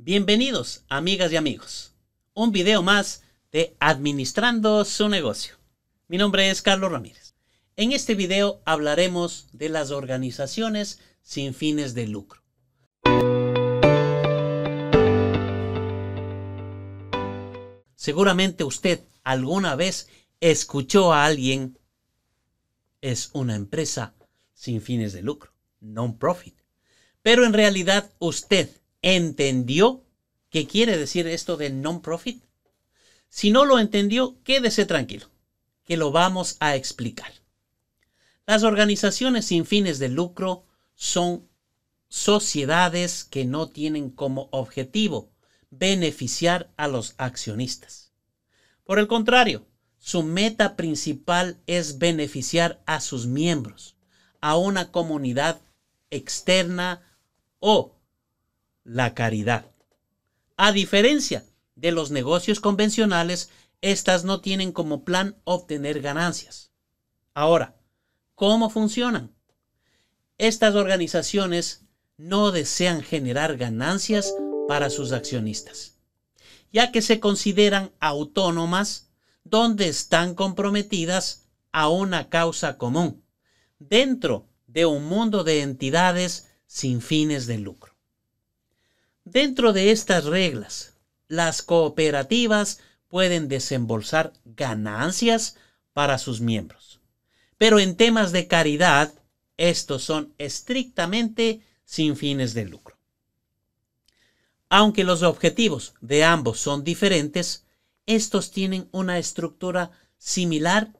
Bienvenidos, amigas y amigos. Un video más de Administrando su negocio. Mi nombre es Carlos Ramírez. En este video hablaremos de las organizaciones sin fines de lucro. Seguramente usted alguna vez escuchó a alguien es una empresa sin fines de lucro, non-profit. Pero en realidad usted ¿Entendió qué quiere decir esto de non-profit? Si no lo entendió, quédese tranquilo, que lo vamos a explicar. Las organizaciones sin fines de lucro son sociedades que no tienen como objetivo beneficiar a los accionistas. Por el contrario, su meta principal es beneficiar a sus miembros, a una comunidad externa o la caridad. A diferencia de los negocios convencionales, estas no tienen como plan obtener ganancias. Ahora, ¿cómo funcionan? Estas organizaciones no desean generar ganancias para sus accionistas, ya que se consideran autónomas donde están comprometidas a una causa común, dentro de un mundo de entidades sin fines de lucro. Dentro de estas reglas, las cooperativas pueden desembolsar ganancias para sus miembros. Pero en temas de caridad, estos son estrictamente sin fines de lucro. Aunque los objetivos de ambos son diferentes, estos tienen una estructura similar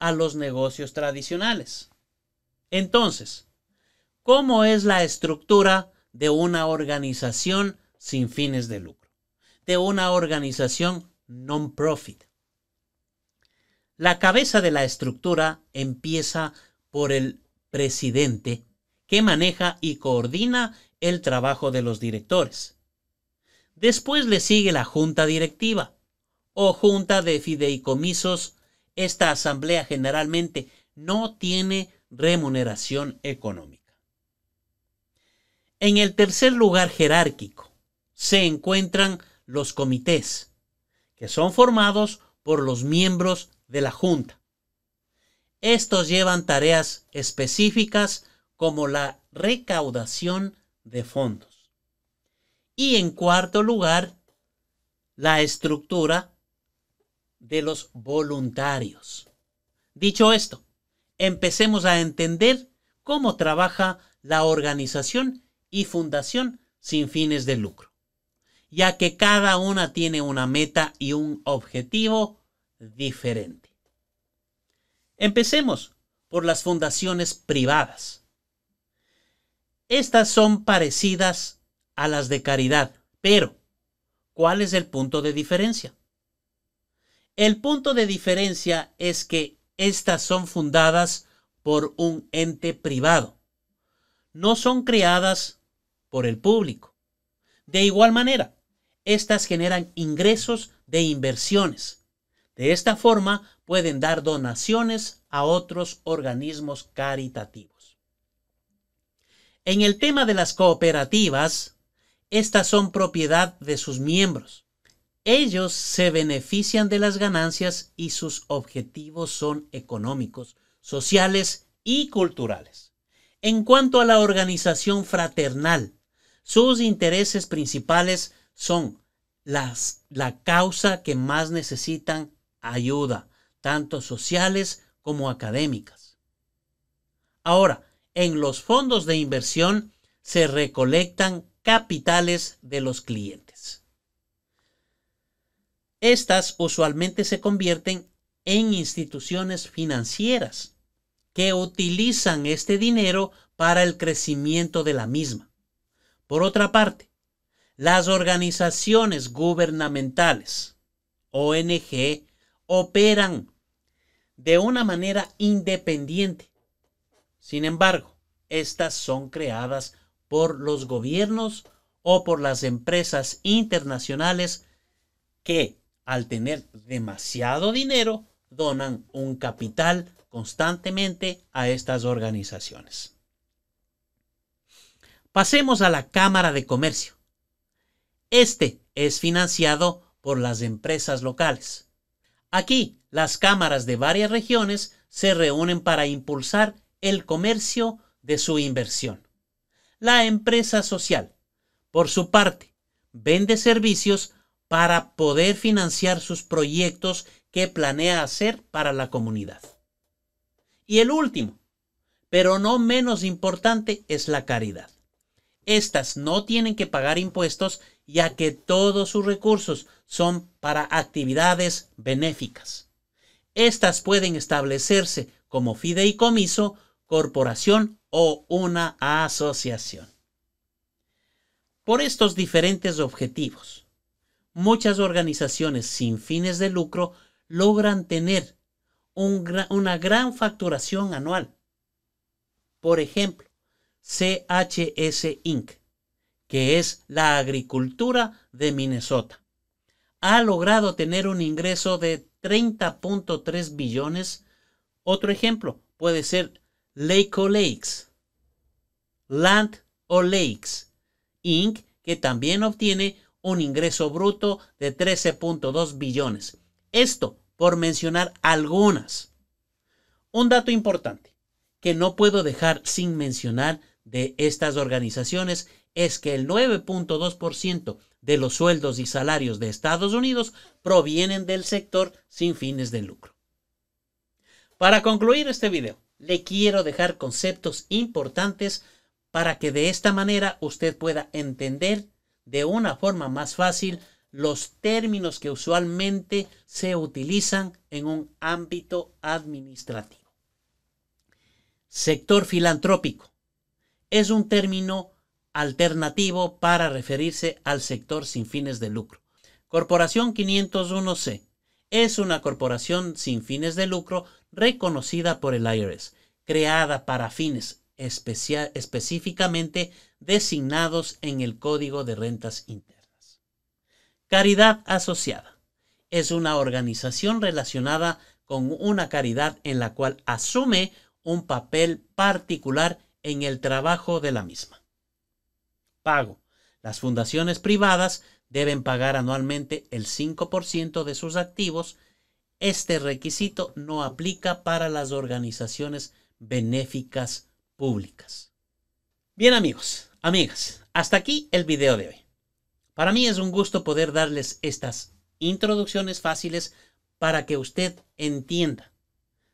a los negocios tradicionales. Entonces, ¿cómo es la estructura de una organización sin fines de lucro, de una organización non-profit. La cabeza de la estructura empieza por el presidente, que maneja y coordina el trabajo de los directores. Después le sigue la junta directiva o junta de fideicomisos. Esta asamblea generalmente no tiene remuneración económica. En el tercer lugar jerárquico se encuentran los comités, que son formados por los miembros de la Junta. Estos llevan tareas específicas como la recaudación de fondos. Y en cuarto lugar, la estructura de los voluntarios. Dicho esto, empecemos a entender cómo trabaja la organización y fundación sin fines de lucro, ya que cada una tiene una meta y un objetivo diferente. Empecemos por las fundaciones privadas. Estas son parecidas a las de caridad, pero ¿cuál es el punto de diferencia? El punto de diferencia es que estas son fundadas por un ente privado, no son creadas por el público. De igual manera, éstas generan ingresos de inversiones. De esta forma pueden dar donaciones a otros organismos caritativos. En el tema de las cooperativas, estas son propiedad de sus miembros. Ellos se benefician de las ganancias y sus objetivos son económicos, sociales y culturales. En cuanto a la organización fraternal, sus intereses principales son las, la causa que más necesitan ayuda, tanto sociales como académicas. Ahora, en los fondos de inversión se recolectan capitales de los clientes. Estas usualmente se convierten en instituciones financieras que utilizan este dinero para el crecimiento de la misma. Por otra parte, las organizaciones gubernamentales, ONG, operan de una manera independiente. Sin embargo, estas son creadas por los gobiernos o por las empresas internacionales que, al tener demasiado dinero, donan un capital constantemente a estas organizaciones. Pasemos a la Cámara de Comercio. Este es financiado por las empresas locales. Aquí, las cámaras de varias regiones se reúnen para impulsar el comercio de su inversión. La empresa social, por su parte, vende servicios para poder financiar sus proyectos que planea hacer para la comunidad. Y el último, pero no menos importante, es la caridad. Estas no tienen que pagar impuestos ya que todos sus recursos son para actividades benéficas. Estas pueden establecerse como fideicomiso, corporación o una asociación. Por estos diferentes objetivos, muchas organizaciones sin fines de lucro logran tener una gran facturación anual. Por ejemplo, CHS Inc., que es la agricultura de Minnesota, ha logrado tener un ingreso de 30.3 billones. Otro ejemplo puede ser Lake Lakes, Land o Lakes Inc., que también obtiene un ingreso bruto de 13.2 billones. Esto por mencionar algunas. Un dato importante que no puedo dejar sin mencionar de estas organizaciones es que el 9.2% de los sueldos y salarios de Estados Unidos provienen del sector sin fines de lucro. Para concluir este video, le quiero dejar conceptos importantes para que de esta manera usted pueda entender de una forma más fácil los términos que usualmente se utilizan en un ámbito administrativo. Sector filantrópico es un término alternativo para referirse al sector sin fines de lucro. Corporación 501C es una corporación sin fines de lucro reconocida por el IRS, creada para fines específicamente designados en el Código de Rentas Internas. Caridad asociada. Es una organización relacionada con una caridad en la cual asume un papel particular en el trabajo de la misma. Pago. Las fundaciones privadas deben pagar anualmente el 5% de sus activos. Este requisito no aplica para las organizaciones benéficas públicas. Bien amigos, amigas, hasta aquí el video de hoy. Para mí es un gusto poder darles estas introducciones fáciles para que usted entienda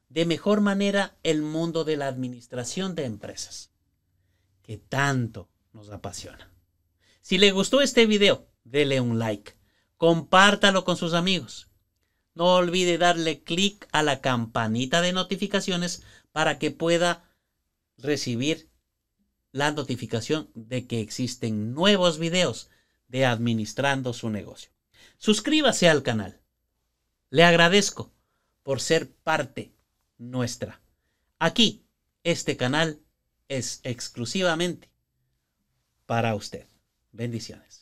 de mejor manera el mundo de la administración de empresas, que tanto nos apasiona. Si le gustó este video, dele un like, compártalo con sus amigos. No olvide darle clic a la campanita de notificaciones para que pueda recibir la notificación de que existen nuevos videos de Administrando su negocio. Suscríbase al canal. Le agradezco por ser parte nuestra. Aquí, este canal es exclusivamente para usted. Bendiciones.